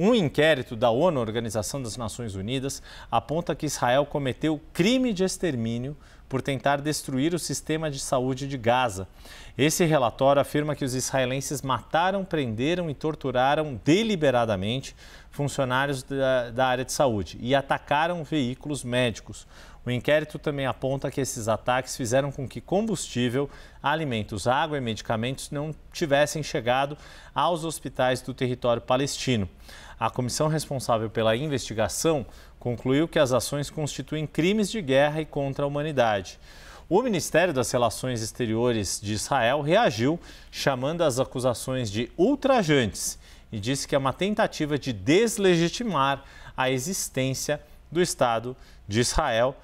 Um inquérito da ONU, Organização das Nações Unidas, aponta que Israel cometeu crime de extermínio por tentar destruir o sistema de saúde de Gaza. Esse relatório afirma que os israelenses mataram, prenderam e torturaram deliberadamente funcionários da, da área de saúde e atacaram veículos médicos. O inquérito também aponta que esses ataques fizeram com que combustível, alimentos, água e medicamentos não tivessem chegado aos hospitais do território palestino. A comissão responsável pela investigação concluiu que as ações constituem crimes de guerra e contra a humanidade. O Ministério das Relações Exteriores de Israel reagiu, chamando as acusações de ultrajantes e disse que é uma tentativa de deslegitimar a existência do Estado de Israel.